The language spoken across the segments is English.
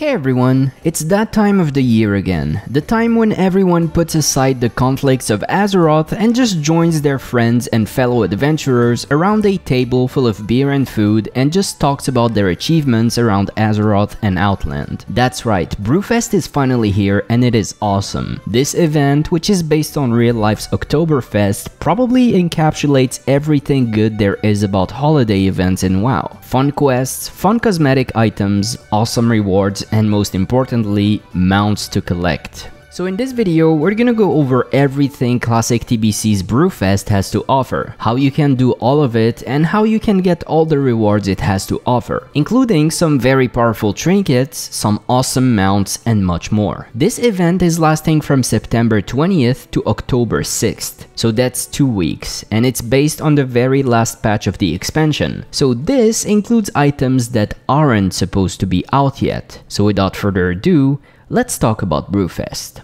Hey everyone, it's that time of the year again, the time when everyone puts aside the conflicts of Azeroth and just joins their friends and fellow adventurers around a table full of beer and food and just talks about their achievements around Azeroth and Outland. That's right, Brewfest is finally here and it is awesome. This event, which is based on real life's Oktoberfest, probably encapsulates everything good there is about holiday events in WoW. Fun quests, fun cosmetic items, awesome rewards and most importantly, mounts to collect. So in this video, we're gonna go over everything Classic TBC's Brewfest has to offer, how you can do all of it, and how you can get all the rewards it has to offer, including some very powerful trinkets, some awesome mounts, and much more. This event is lasting from September 20th to October 6th, so that's two weeks, and it's based on the very last patch of the expansion. So this includes items that aren't supposed to be out yet. So without further ado, Let's talk about Brewfest.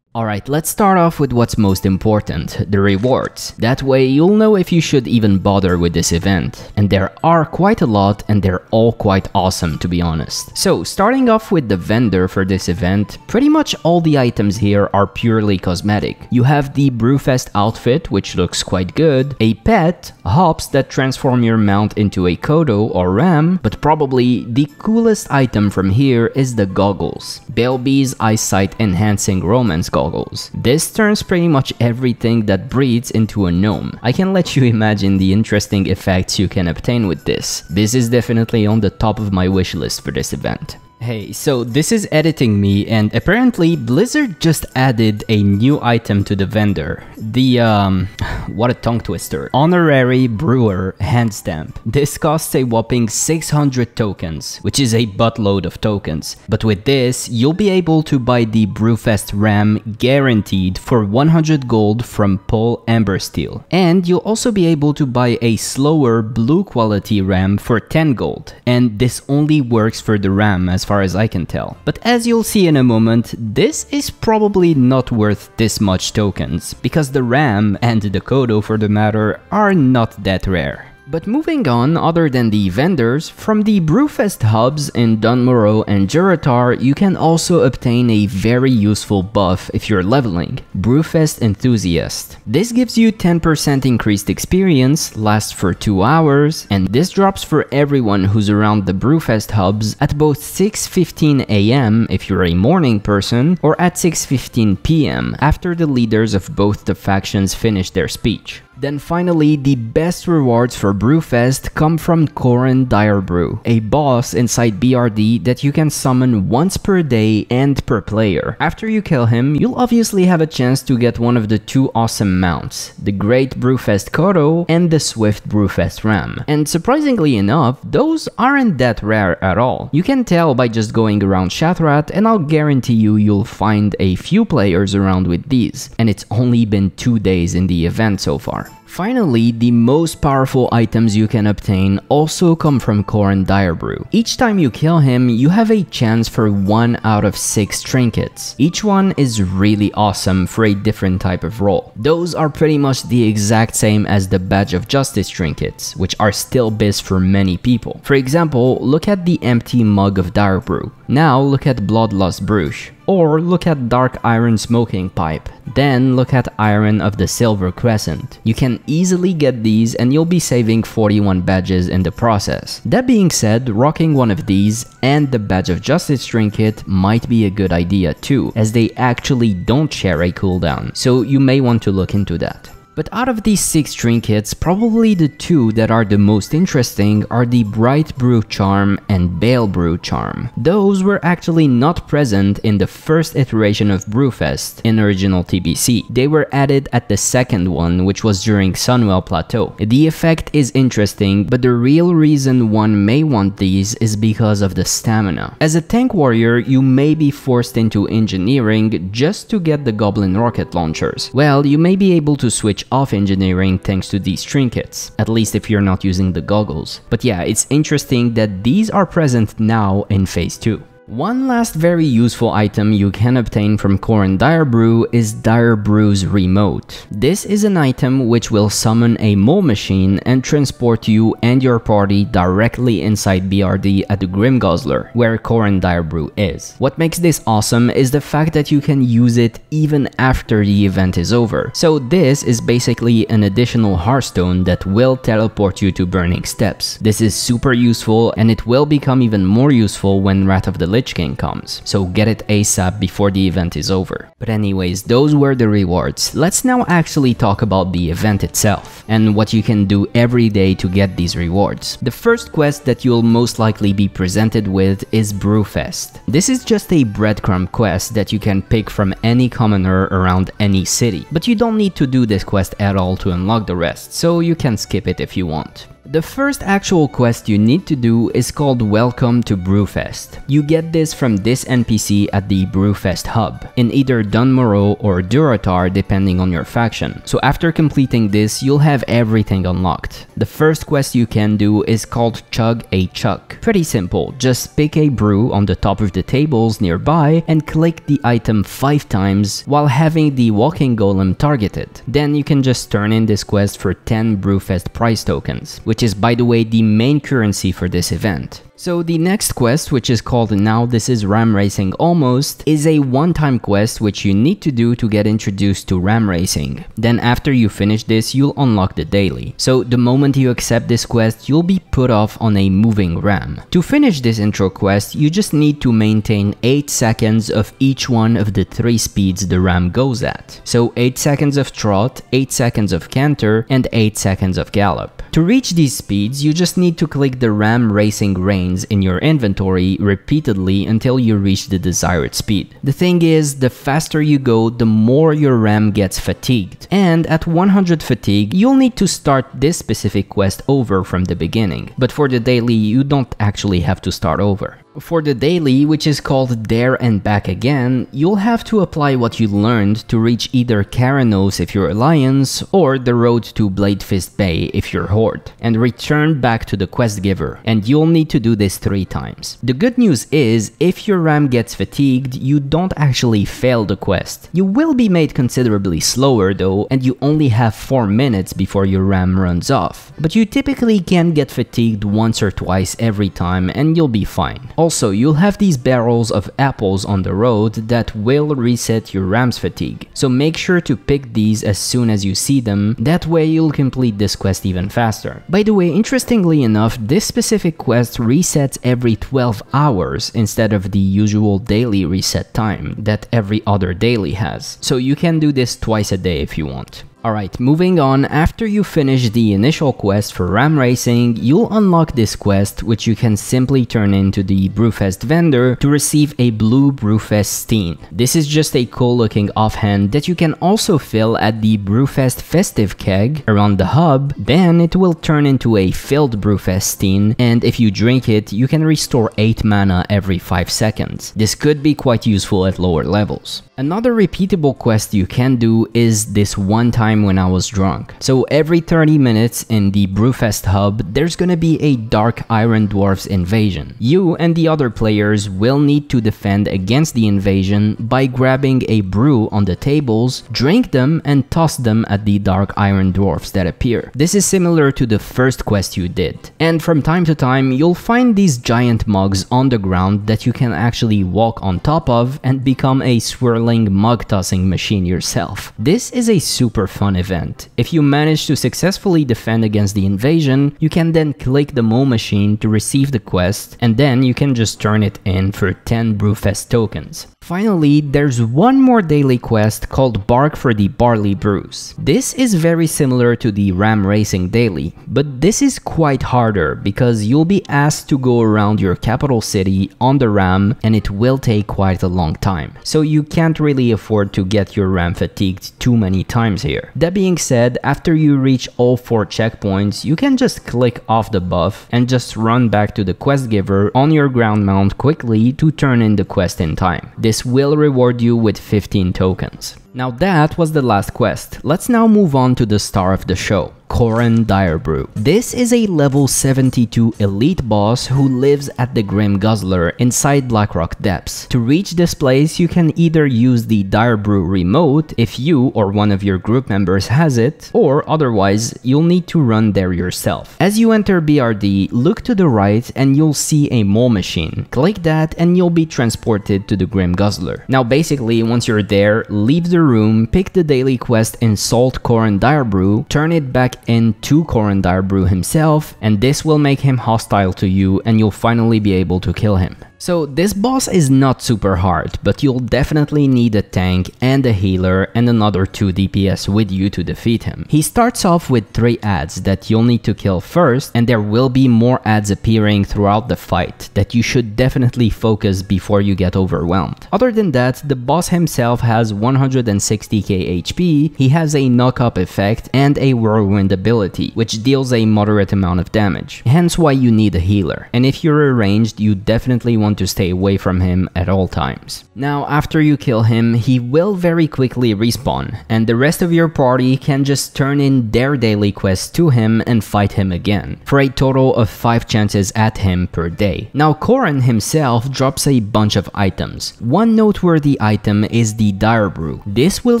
Alright, let's start off with what's most important, the rewards. That way you'll know if you should even bother with this event. And there are quite a lot and they're all quite awesome to be honest. So starting off with the vendor for this event, pretty much all the items here are purely cosmetic. You have the Brewfest outfit, which looks quite good, a pet, hops that transform your mount into a Kodo or Ram, but probably the coolest item from here is the goggles, Belby's eyesight enhancing romance goggles goggles. This turns pretty much everything that breathes into a gnome. I can let you imagine the interesting effects you can obtain with this. This is definitely on the top of my wish list for this event. Hey, so this is editing me and apparently Blizzard just added a new item to the vendor. The, um, what a tongue twister. Honorary Brewer Hand Stamp. This costs a whopping 600 tokens, which is a buttload of tokens. But with this, you'll be able to buy the Brewfest Ram guaranteed for 100 gold from Paul Ambersteel. And you'll also be able to buy a slower blue quality Ram for 10 gold. And this only works for the Ram as far far as I can tell. But as you'll see in a moment, this is probably not worth this much tokens, because the RAM, and the Kodo for the matter, are not that rare. But moving on, other than the vendors, from the Brewfest hubs in Dunmurrow and Giratar, you can also obtain a very useful buff if you're leveling, Brewfest Enthusiast. This gives you 10% increased experience, lasts for 2 hours, and this drops for everyone who's around the Brewfest hubs at both 6.15 am if you're a morning person, or at 6.15 pm after the leaders of both the factions finish their speech. Then finally, the best rewards for Brewfest come from Corin Direbrew, a boss inside BRD that you can summon once per day and per player. After you kill him, you'll obviously have a chance to get one of the two awesome mounts, the Great Brewfest Koto and the Swift Brewfest Ram. And surprisingly enough, those aren't that rare at all. You can tell by just going around Shatrat and I'll guarantee you you'll find a few players around with these, and it's only been two days in the event so far more. Finally, the most powerful items you can obtain also come from Koran Direbrew. Each time you kill him, you have a chance for 1 out of 6 trinkets. Each one is really awesome for a different type of role. Those are pretty much the exact same as the Badge of Justice trinkets, which are still bis for many people. For example, look at the empty mug of Direbrew. Now look at Bloodlust Brush, Or look at Dark Iron Smoking Pipe, then look at Iron of the Silver Crescent. You can easily get these and you'll be saving 41 badges in the process. That being said, rocking one of these and the Badge of Justice trinket might be a good idea too, as they actually don't share a cooldown, so you may want to look into that. But out of these 6 trinkets, probably the two that are the most interesting are the Bright Brew Charm and Bale Brew Charm. Those were actually not present in the first iteration of Brewfest in original TBC. They were added at the second one, which was during Sunwell Plateau. The effect is interesting, but the real reason one may want these is because of the stamina. As a tank warrior, you may be forced into engineering just to get the goblin rocket launchers. Well, you may be able to switch of engineering thanks to these trinkets, at least if you're not using the goggles. But yeah, it's interesting that these are present now in phase 2. One last very useful item you can obtain from Korin Dire Brew is Dire Brew's Remote. This is an item which will summon a mole machine and transport you and your party directly inside BRD at the Grim where Korin Dire Brew is. What makes this awesome is the fact that you can use it even after the event is over. So this is basically an additional hearthstone that will teleport you to Burning Steps. This is super useful and it will become even more useful when Wrath of the Lich King comes, so get it ASAP before the event is over. But anyways, those were the rewards. Let's now actually talk about the event itself, and what you can do every day to get these rewards. The first quest that you'll most likely be presented with is Brewfest. This is just a breadcrumb quest that you can pick from any commoner around any city, but you don't need to do this quest at all to unlock the rest, so you can skip it if you want. The first actual quest you need to do is called Welcome to Brewfest. You get this from this NPC at the Brewfest hub, in either Dunmorrow or Duratar depending on your faction. So after completing this, you'll have everything unlocked. The first quest you can do is called Chug a Chuck. Pretty simple, just pick a brew on the top of the tables nearby and click the item 5 times while having the walking golem targeted. Then you can just turn in this quest for 10 Brewfest prize tokens, which which is by the way the main currency for this event. So the next quest, which is called Now This Is Ram Racing Almost, is a one-time quest which you need to do to get introduced to ram racing. Then after you finish this, you'll unlock the daily. So the moment you accept this quest, you'll be put off on a moving ram. To finish this intro quest, you just need to maintain 8 seconds of each one of the 3 speeds the ram goes at. So 8 seconds of trot, 8 seconds of canter, and 8 seconds of gallop. To reach these speeds, you just need to click the RAM Racing Reins in your inventory repeatedly until you reach the desired speed. The thing is, the faster you go, the more your RAM gets fatigued. And at 100 fatigue, you'll need to start this specific quest over from the beginning. But for the daily, you don't actually have to start over. For the daily, which is called There and Back Again, you'll have to apply what you learned to reach either Karanos if you're Alliance, or the road to Bladefist Bay if you're Horde board and return back to the quest giver and you'll need to do this three times. The good news is if your ram gets fatigued you don't actually fail the quest. You will be made considerably slower though and you only have 4 minutes before your ram runs off. But you typically can get fatigued once or twice every time and you'll be fine. Also you'll have these barrels of apples on the road that will reset your ram's fatigue. So make sure to pick these as soon as you see them, that way you'll complete this quest even faster faster. By the way, interestingly enough, this specific quest resets every 12 hours instead of the usual daily reset time that every other daily has. So you can do this twice a day if you want. Alright, moving on, after you finish the initial quest for Ram Racing, you'll unlock this quest, which you can simply turn into the Brewfest vendor to receive a blue Brewfest steen. This is just a cool looking offhand that you can also fill at the Brewfest festive keg around the hub, then it will turn into a filled Brewfest steen, and if you drink it, you can restore 8 mana every 5 seconds. This could be quite useful at lower levels. Another repeatable quest you can do is this one-time time when I was drunk. So every 30 minutes in the Brewfest hub, there's gonna be a Dark Iron Dwarfs invasion. You and the other players will need to defend against the invasion by grabbing a brew on the tables, drink them and toss them at the Dark Iron Dwarfs that appear. This is similar to the first quest you did. And from time to time, you'll find these giant mugs on the ground that you can actually walk on top of and become a swirling mug tossing machine yourself. This is a super fun recon event. If you manage to successfully defend against the invasion, you can then click the mole machine to receive the quest and then you can just turn it in for 10 Brewfest tokens. Finally, there's one more daily quest called Bark for the Barley Brews. This is very similar to the Ram Racing Daily, but this is quite harder because you'll be asked to go around your capital city on the Ram and it will take quite a long time. So you can't really afford to get your Ram fatigued too many times here. That being said, after you reach all four checkpoints, you can just click off the buff and just run back to the quest giver on your ground mount quickly to turn in the quest in time. This this will reward you with 15 tokens. Now that was the last quest, let's now move on to the star of the show, Koran Direbrew. This is a level 72 elite boss who lives at the Grim Guzzler inside Blackrock Depths. To reach this place, you can either use the Direbrew remote if you or one of your group members has it, or otherwise, you'll need to run there yourself. As you enter BRD, look to the right and you'll see a mole machine. Click that and you'll be transported to the Grim Guzzler. Now basically, once you're there, leave the room, pick the daily quest and salt Koran Direbrew, turn it back into Koran Direbrew himself, and this will make him hostile to you and you'll finally be able to kill him. So this boss is not super hard, but you'll definitely need a tank and a healer and another 2 DPS with you to defeat him. He starts off with 3 ads that you'll need to kill first and there will be more ads appearing throughout the fight that you should definitely focus before you get overwhelmed. Other than that, the boss himself has 160k HP, he has a knock-up effect and a whirlwind ability, which deals a moderate amount of damage, hence why you need a healer. And if you're arranged, you definitely want to stay away from him at all times. Now after you kill him, he will very quickly respawn, and the rest of your party can just turn in their daily quests to him and fight him again, for a total of 5 chances at him per day. Now Corrin himself drops a bunch of items. One noteworthy item is the Dire Brew. This will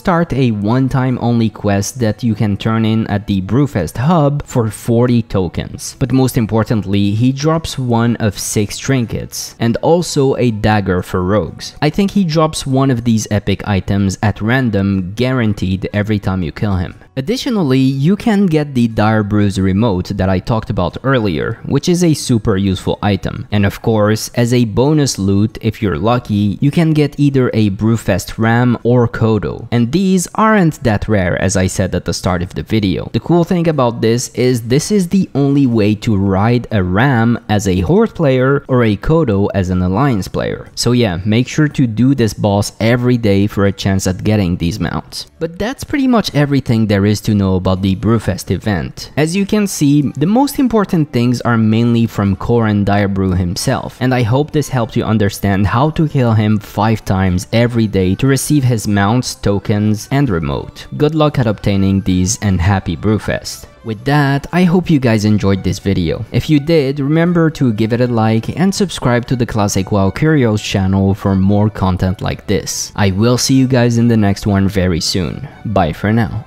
start a one-time only quest that you can turn in at the Brewfest hub for 40 tokens. But most importantly, he drops one of 6 trinkets, and also a dagger for rogues. I think he drops one of these epic items at random guaranteed every time you kill him. Additionally, you can get the Dire Brews remote that I talked about earlier, which is a super useful item. And of course, as a bonus loot, if you're lucky, you can get either a Brewfest Ram or Kodo. And these aren't that rare as I said at the start of the video. The cool thing about this is this is the only way to ride a Ram as a Horde player or a Kodo as an Alliance player. So yeah, make sure to do this boss every day for a chance at getting these mounts. But that's pretty much everything there there is to know about the Brewfest event. As you can see, the most important things are mainly from Koran Direbrew himself, and I hope this helps you understand how to kill him 5 times every day to receive his mounts, tokens, and remote. Good luck at obtaining these and happy Brewfest! With that, I hope you guys enjoyed this video. If you did, remember to give it a like and subscribe to the Classic WoW Curios channel for more content like this. I will see you guys in the next one very soon. Bye for now.